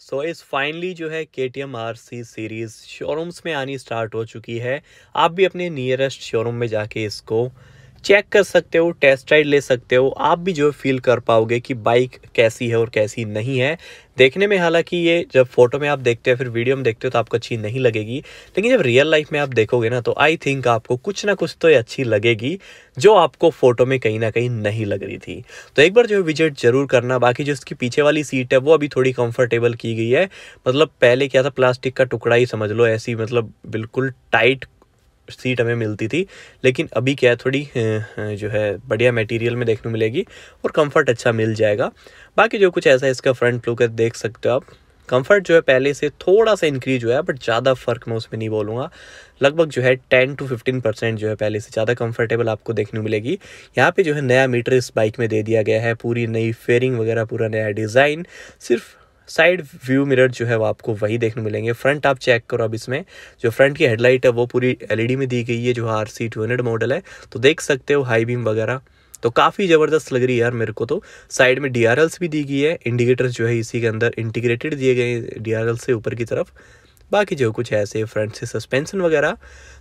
सो so, इस finally जो है के T M R C series showrooms में आनी स्टार्ट हो चुकी है आप भी अपने नियरेस्ट शोरूम में जाके इसको चेक कर सकते हो टेस्ट राइड ले सकते हो आप भी जो फील कर पाओगे कि बाइक कैसी है और कैसी नहीं है देखने में हालांकि ये जब फोटो में आप देखते हैं फिर वीडियो में देखते हो तो आपको अच्छी नहीं लगेगी लेकिन जब रियल लाइफ में आप देखोगे ना तो आई थिंक आपको कुछ ना कुछ तो ये अच्छी लगेगी जो आपको फोटो में कहीं ना कहीं नहीं लग रही थी तो एक बार जो विजिट जरूर करना बाकी जो उसकी पीछे वाली सीट है वो अभी थोड़ी कंफर्टेबल की गई है मतलब पहले क्या था प्लास्टिक का टुकड़ा ही समझ लो ऐसी मतलब बिल्कुल टाइट सीट हमें मिलती थी लेकिन अभी क्या है थोड़ी जो है बढ़िया मटेरियल में देखने मिलेगी और कंफर्ट अच्छा मिल जाएगा बाकी जो कुछ ऐसा इसका फ्रंट लुक है देख सकते हो आप कंफर्ट जो है पहले से थोड़ा सा इंक्रीज हुआ है बट ज़्यादा फर्क मैं उसमें नहीं बोलूँगा लगभग जो है टेन टू फिफ्टीन परसेंट जो है पहले से ज़्यादा कंफर्टेबल आपको देखने मिलेगी यहाँ पे जो है नया मीटर इस बाइक में दे दिया गया है पूरी नई फेयरिंग वगैरह पूरा नया डिज़ाइन सिर्फ साइड व्यू मिरर जो है वो आपको वही देखने मिलेंगे फ्रंट आप चेक करो अब इसमें जो फ्रंट की हेडलाइट है वो पूरी एलईडी e में दी गई है जो आर सी मॉडल है तो देख सकते हो हाई बीम वगैरह तो काफ़ी ज़बरदस्त लग रही है यार मेरे को तो साइड में डी भी दी गई है इंडिकेटर्स जो है इसी के अंदर इंटीग्रेटेड दिए गए डी से ऊपर की तरफ बाकी जो कुछ ऐसे फ्रंट से सस्पेंशन वगैरह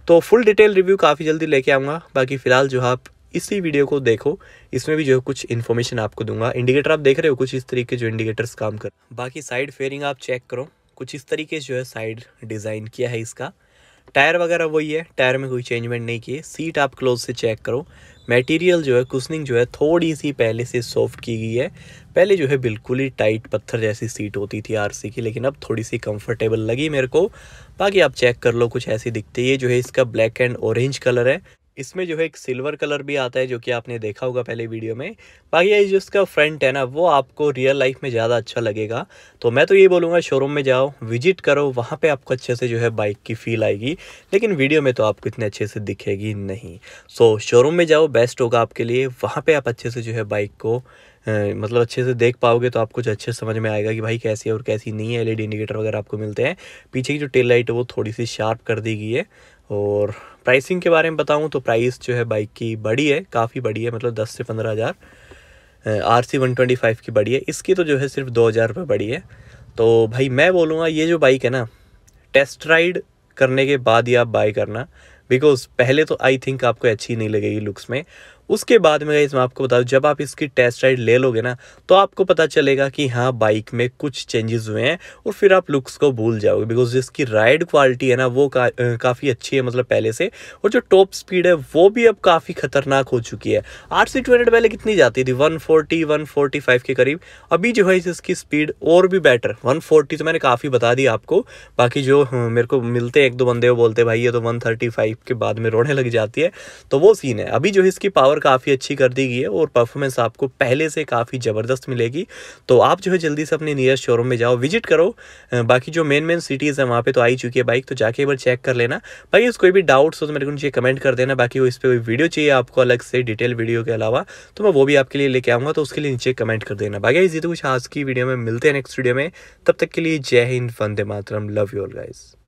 तो फुल डिटेल रिव्यू काफ़ी जल्दी लेके आऊँगा बाकी फ़िलहाल जो आप इसी वीडियो को देखो इसमें भी जो कुछ इन्फॉर्मेशन आपको दूंगा इंडिकेटर आप देख रहे हो कुछ इस तरीके जो इंडिकेटर्स काम कर बाकी साइड फेयरिंग आप चेक करो कुछ इस तरीके से जो है साइड डिज़ाइन किया है इसका टायर वगैरह वही है टायर में कोई चेंजमेंट नहीं किए सीट आप क्लोज से चेक करो मटेरियल जो है कुशनिंग जो है थोड़ी सी पहले से सॉफ्ट की गई है पहले जो है बिल्कुल ही टाइट पत्थर जैसी सीट होती थी आरसी की लेकिन अब थोड़ी सी कंफर्टेबल लगी मेरे को बाकी आप चेक कर लो कुछ ऐसी दिखती है ये जो है इसका ब्लैक एंड ऑरेंज कलर है इसमें जो है एक सिल्वर कलर भी आता है जो कि आपने देखा होगा पहले वीडियो में बाकी ये जो इसका फ्रंट है ना वो आपको रियल लाइफ में ज़्यादा अच्छा लगेगा तो मैं तो ये बोलूँगा शोरूम में जाओ विजिट करो वहाँ पे आपको अच्छे से जो है बाइक की फील आएगी लेकिन वीडियो में तो आपको इतने अच्छे से दिखेगी नहीं सो शोरूम में जाओ बेस्ट होगा आपके लिए वहाँ पर आप अच्छे से जो है बाइक को मतलब अच्छे से देख पाओगे तो आपको कुछ अच्छे समझ में आएगा कि भाई कैसी है और कैसी नहीं है एलईडी इंडिकेटर वगैरह आपको मिलते हैं पीछे की जो टेल लाइट है वो थोड़ी सी शार्प कर दी गई है और प्राइसिंग के बारे में बताऊँ तो प्राइस जो है बाइक की बड़ी है काफ़ी बड़ी है मतलब दस से पंद्रह हज़ार R C one twenty five की बड़ी है इसकी तो जो है सिर्फ दो हज़ार रुपये बड़ी है तो भाई मैं बोलूँगा ये जो बाइक है ना टेस्ट राइड करने के बाद ही आप बाय करना बिकॉज पहले तो आई थिंक आपको अच्छी नहीं लगेगी लुक्स में उसके बाद में इसमें मैं आपको बता दूँ जब आप इसकी टेस्ट राइड ले लोगे ना तो आपको पता चलेगा कि हाँ बाइक में कुछ चेंजेस हुए हैं और फिर आप लुक्स को भूल जाओगे बिकॉज इसकी राइड क्वालिटी है ना वो का, काफ़ी अच्छी है मतलब पहले से और जो टॉप स्पीड है वो भी अब काफ़ी खतरनाक हो चुकी है आठ सी टू पहले कितनी जाती थी one forty one forty five के करीब अभी जो है इसकी स्पीड और भी बेटर वन फोर्टी तो मैंने काफ़ी बता दी आपको बाकी जो मेरे को मिलते हैं एक दो बंदे वो बोलते भाई ये तो वन थर्टी फाइव के बाद में रोने लग जाती है तो वो सीन है अभी जो है इसकी पावर और काफ़ी अच्छी कर दी गई है और परफॉर्मेंस आपको पहले से काफ़ी ज़बरदस्त मिलेगी तो आप जो है जल्दी से अपने नियरेस्ट शोरूम में जाओ विजिट करो बाकी जो मेन मेन सिटीज़ हैं वहाँ पे तो आई चुकी है बाइक तो जाके एक बार चेक कर लेना बाकी कोई भी डाउट्स हो तो मेरे को नीचे कमेंट कर देना बाकी वो इस पर वीडियो चाहिए आपको अलग से डिटेल वीडियो के अलावा तो मैं वो भी आपके लिए लेके आऊँगा तो उसके लिए नीचे कमेंट कर देना बाकी इसी तो कुछ आज की वीडियो में मिलते हैं नेक्स्ट वीडियो में तब तक के लिए जय हिंद फंदे मातरम लव यू ऑल गाइज़